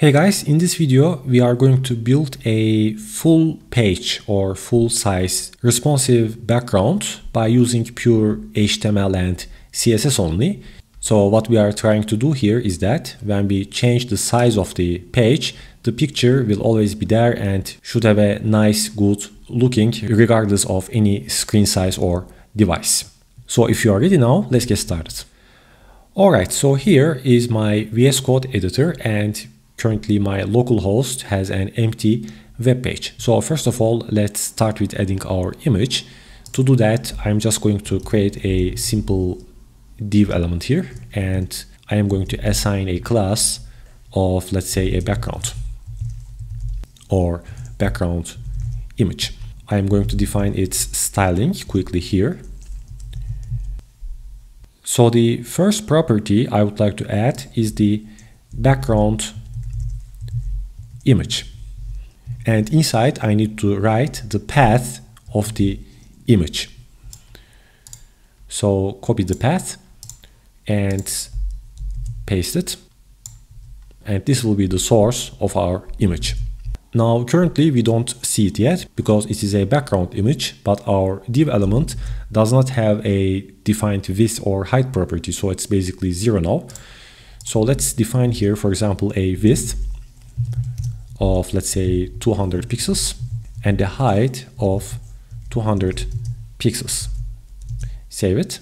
Hey guys, in this video we are going to build a full page or full size responsive background by using pure HTML and CSS only. So what we are trying to do here is that when we change the size of the page, the picture will always be there and should have a nice good looking regardless of any screen size or device. So if you are ready now, let's get started. Alright, so here is my VS Code editor and Currently my local host has an empty web page. So first of all, let's start with adding our image. To do that, I'm just going to create a simple div element here and I am going to assign a class of let's say a background or background image. I am going to define its styling quickly here. So the first property I would like to add is the background image. And inside I need to write the path of the image. So copy the path and paste it. And this will be the source of our image. Now currently we don't see it yet because it is a background image but our div element does not have a defined width or height property so it's basically zero now. So let's define here for example a width of let's say 200 pixels and the height of 200 pixels. Save it.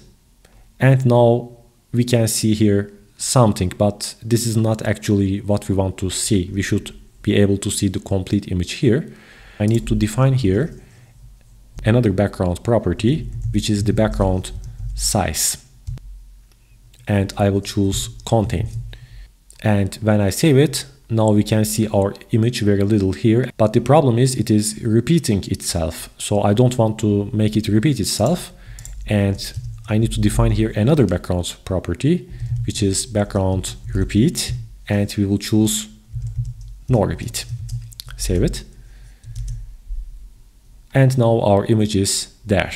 And now we can see here something, but this is not actually what we want to see. We should be able to see the complete image here. I need to define here another background property, which is the background size. And I will choose contain. And when I save it, now we can see our image very little here, but the problem is it is repeating itself. So I don't want to make it repeat itself. And I need to define here another background property, which is background repeat. And we will choose no repeat. Save it. And now our image is there.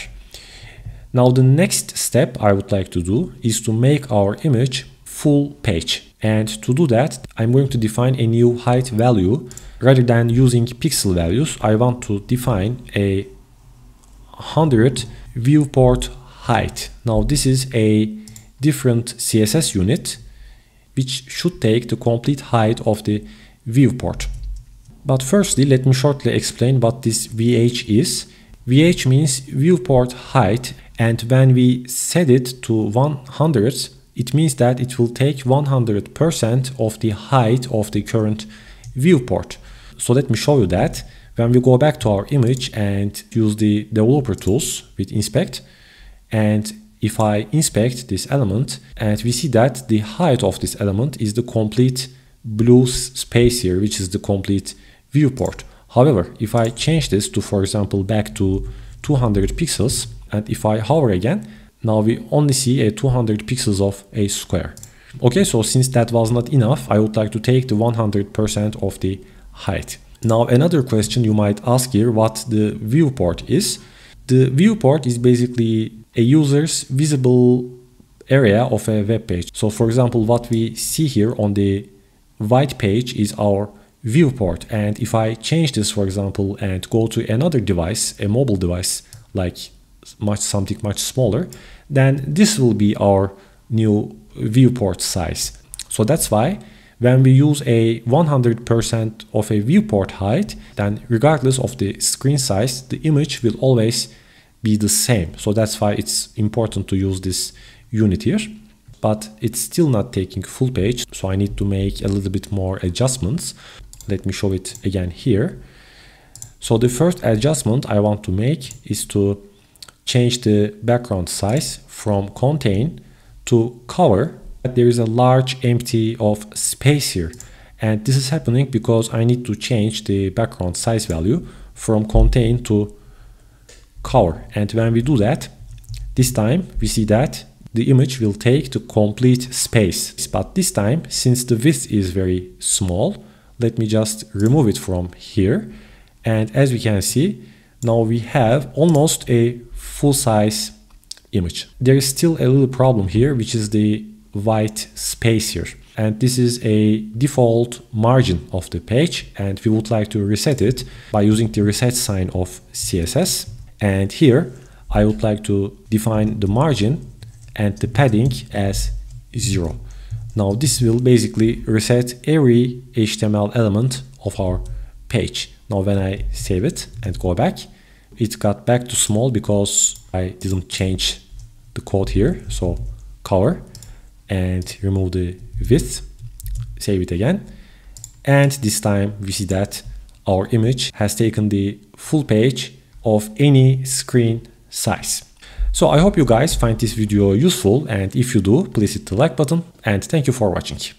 Now the next step I would like to do is to make our image full page. And to do that, I'm going to define a new height value. Rather than using pixel values, I want to define a 100 viewport height. Now this is a different CSS unit, which should take the complete height of the viewport. But firstly, let me shortly explain what this VH is. VH means viewport height and when we set it to 100, it means that it will take 100% of the height of the current viewport. So let me show you that. When we go back to our image and use the developer tools with inspect, and if I inspect this element, and we see that the height of this element is the complete blue space here, which is the complete viewport. However, if I change this to, for example, back to 200 pixels, and if I hover again, now we only see a 200 pixels of a square. Okay, so since that was not enough, I would like to take the 100% of the height. Now another question you might ask here what the viewport is. The viewport is basically a user's visible area of a web page. So for example, what we see here on the white page is our viewport. And if I change this, for example, and go to another device, a mobile device like much something much smaller, then this will be our new viewport size. So that's why when we use a 100% of a viewport height, then regardless of the screen size, the image will always be the same. So that's why it's important to use this unit here. But it's still not taking full page, so I need to make a little bit more adjustments. Let me show it again here. So the first adjustment I want to make is to change the background size from contain to cover. But there is a large empty of space here. And this is happening because I need to change the background size value from contain to cover. And when we do that, this time we see that the image will take the complete space. But this time, since the width is very small, let me just remove it from here. And as we can see, now we have almost a full-size image. There is still a little problem here, which is the white space here. And this is a default margin of the page. And we would like to reset it by using the reset sign of CSS. And here I would like to define the margin and the padding as zero. Now this will basically reset every HTML element of our page. Now when I save it and go back, it got back to small because I didn't change the code here so color and remove the width save it again and this time we see that our image has taken the full page of any screen size so I hope you guys find this video useful and if you do please hit the like button and thank you for watching